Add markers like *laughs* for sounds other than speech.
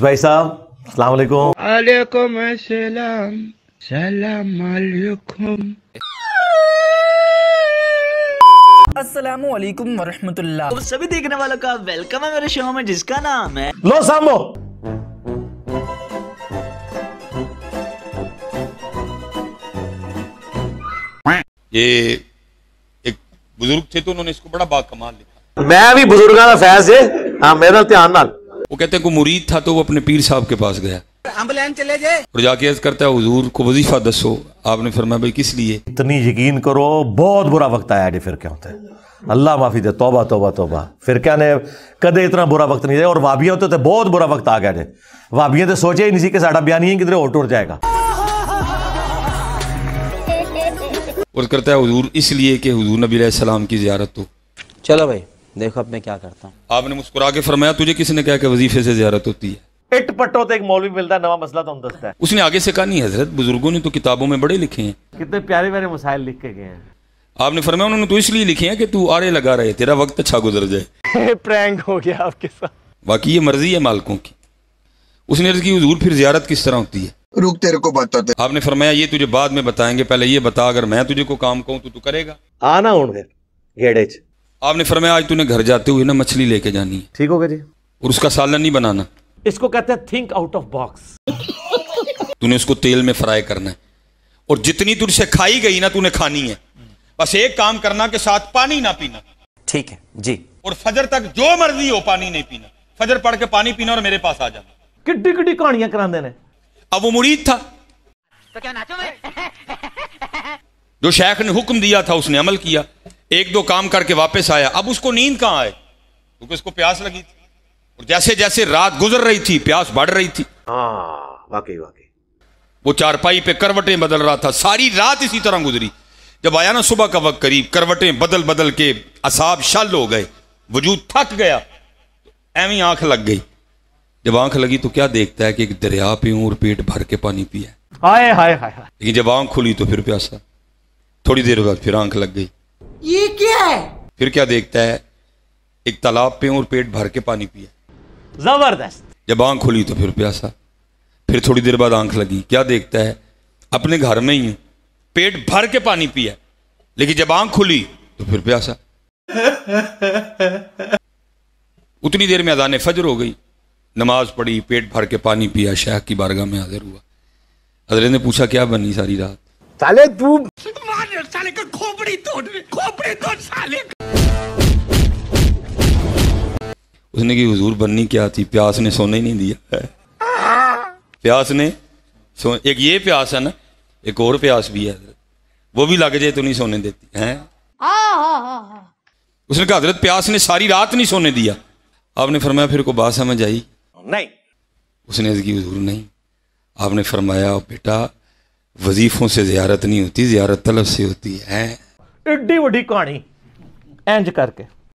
भाई साहब अस्सलाम वालेकुम अस्सलाम सलाम वालेकुम असलम वरहमतुल्ला तो सभी देखने वालों का वेलकम है मेरे शो में जिसका नाम है लो सामो ये एक बुजुर्ग थे तो उन्होंने इसको बड़ा बाकमाल लिखा मैं भी बुजुर्गों का फैज है हाँ मेरा ध्यान ना वो कहते हैं कोई मुरीद था तो वो अपने पीर साहब के पास गया चले और करता है हुजूर को वजीफा दसो आपने फरमाया भाई किस लिए इतनी यकीन करो बहुत बुरा वक्त आया फिर क्या होता है अल्लाह माफ़ी दे तोबा तोबा तोबा फिर क्या ने कदे इतना बुरा वक्त नहीं और वाबिया होते तो, तो बहुत बुरा वक्त आ गया जी वाबिया तो सोचे ही नहीं कि साढ़ा बयान ही किधरे और उठ जाएगा और करता है हुजूर इसलिए कि हुजूर नबी सलाम की जियारत तो चलो भाई देखो अब मैं क्या करता हूँ आपने मुस्कुरा के फरमाया तुझे किसी ने कहा कि वजीफे से ज्यारत होती है इट पट्टो तो एक मौलवी मिलता है नवा मसला तो दसता है उसने आगे से कहा नहीं हजरत बुजुर्गों ने तो किताबों में बड़े लिखे हैं कितने प्यारे प्यारे मसाइल लिख के गए हैं आपने फरमाया उन्होंने तो इसलिए लिखे हैं कि तू आड़े लगा रहे तेरा वक्त अच्छा गुजर जाए *laughs* प्रैंक हो गया आपके साथ बाकी ये मर्जी है मालकों की उसने अर्ज की हजूर फिर जियारत किस तरह होती है रुक तेरे को बताते आपने फरमाया ये तुझे बाद में बताएंगे पहले ये बता अगर मैं तुझे को काम कहूँ तो तू करेगा आना उन्हें गेड़े आपने फरमाया आज तूने घर जाते हुए ना मछली लेके जानी ठीक हो गया जी और उसका सालन नहीं बनाना इसको कहते हैं थिंक आउट ऑफ बॉक्स तूने उसको तेल में फ्राई करना है और जितनी तुझसे खाई गई ना तूने खानी है बस एक काम करना के साथ पानी ना पीना ठीक है जी और फजर तक जो मर्जी हो पानी नहीं पीना फजर पढ़ के पानी पीना और मेरे पास आ जाना किड्डी किड्डी कहानियां करा देने अब वो मुरीद था तो क्या नाचो जो शेख ने हुक्म दिया था उसने अमल किया एक दो काम करके वापस आया अब उसको नींद कहां आए क्योंकि उसको प्यास लगी थी और जैसे जैसे रात गुजर रही थी प्यास बढ़ रही थी हाँ, वाकई वाकई वो चारपाई पे करवटें बदल रहा था सारी रात इसी तरह गुजरी जब आया ना सुबह का वक्त करीब करवटें बदल बदल के असाब शल हो गए वजूद थक गया एवं आंख लग गई जब आंख लगी तो क्या देखता है कि एक दरिया पे और पेट भर के पानी पिया हाय हाय हाय लेकिन जब आंख खुली तो फिर प्यासा थोड़ी देर बाद फिर आंख लग गई ये क्या है फिर क्या देखता है एक तालाब पे और पेट भर के पानी पिया जबरदस्त जब आंख खुली तो फिर प्यासा फिर थोड़ी देर बाद आंख लगी क्या देखता है अपने घर में ही पेट भर के पानी पिया लेकिन जब आंख खुली तो फिर प्यासा उतनी देर में अदान फजर हो गई नमाज पढ़ी पेट भर के पानी पिया शाह की बारगाह में हाजिर हुआ हजरे ने पूछा क्या बनी सारी रात तू साले का खोपड़ी तोड़ खोपड़ी तोड़ साले का उसने की हुजूर बननी क्या थी प्यास ने सोने ही नहीं दिया है प्यास ने सो एक ये प्यास है ना एक और प्यास भी है वो भी लग जाए तो नहीं सोने देती है उसने कहा हजरत प्यास ने सारी रात नहीं सोने दिया आपने फरमाया फिर को बात समझ आई नहीं उसने की हुजूर नहीं आपने फरमाया बेटा वजीफों से ज़्यारत नहीं होती जियारत तलब से होती है एड्डी वड्डी कहानी इंज करके